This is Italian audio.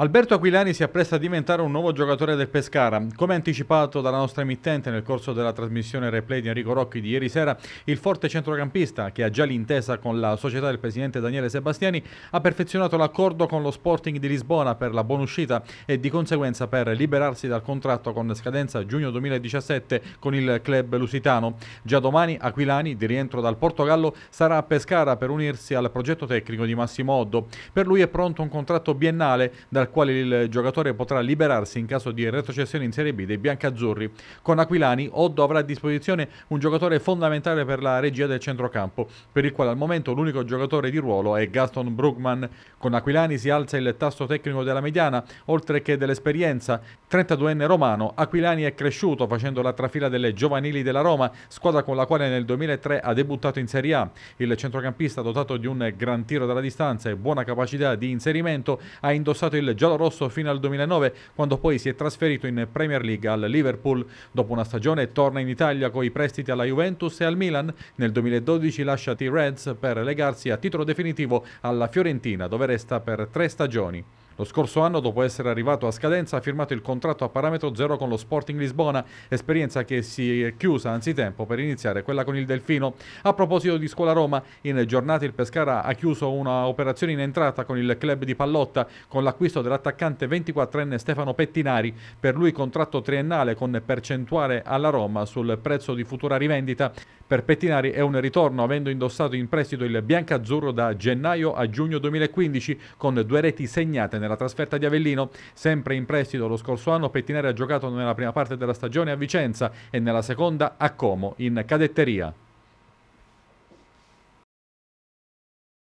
Alberto Aquilani si appresta a diventare un nuovo giocatore del Pescara. Come anticipato dalla nostra emittente nel corso della trasmissione replay di Enrico Rocchi di ieri sera, il forte centrocampista, che ha già l'intesa con la società del presidente Daniele Sebastiani, ha perfezionato l'accordo con lo Sporting di Lisbona per la buona uscita e di conseguenza per liberarsi dal contratto con scadenza giugno 2017 con il club lusitano. Già domani Aquilani, di rientro dal Portogallo, sarà a Pescara per unirsi al progetto tecnico di Massimo Oddo. Per lui è pronto un contratto biennale dal dal quale il giocatore potrà liberarsi in caso di retrocessione in Serie B dei biancazzurri. Con Aquilani, Oddo avrà a disposizione un giocatore fondamentale per la regia del centrocampo, per il quale al momento l'unico giocatore di ruolo è Gaston Brugman. Con Aquilani si alza il tasso tecnico della mediana, oltre che dell'esperienza. 32enne romano, Aquilani è cresciuto facendo la trafila delle giovanili della Roma, squadra con la quale nel 2003 ha debuttato in Serie A. Il centrocampista, dotato di un gran tiro dalla distanza e buona capacità di inserimento, ha indossato il giallorosso fino al 2009 quando poi si è trasferito in Premier League al Liverpool. Dopo una stagione torna in Italia con i prestiti alla Juventus e al Milan. Nel 2012 lascia T-Reds per legarsi a titolo definitivo alla Fiorentina dove resta per tre stagioni. Lo scorso anno, dopo essere arrivato a scadenza, ha firmato il contratto a parametro zero con lo Sporting Lisbona, esperienza che si è chiusa anzitempo per iniziare quella con il Delfino. A proposito di Scuola Roma, in giornata il Pescara ha chiuso una operazione in entrata con il club di Pallotta con l'acquisto dell'attaccante 24enne Stefano Pettinari, per lui contratto triennale con percentuale alla Roma sul prezzo di futura rivendita. Per Pettinari è un ritorno avendo indossato in prestito il biancazzurro da gennaio a giugno 2015 con due reti segnate nella nella trasferta di Avellino. Sempre in prestito lo scorso anno, Pettinari ha giocato nella prima parte della stagione a Vicenza e nella seconda a Como, in cadetteria.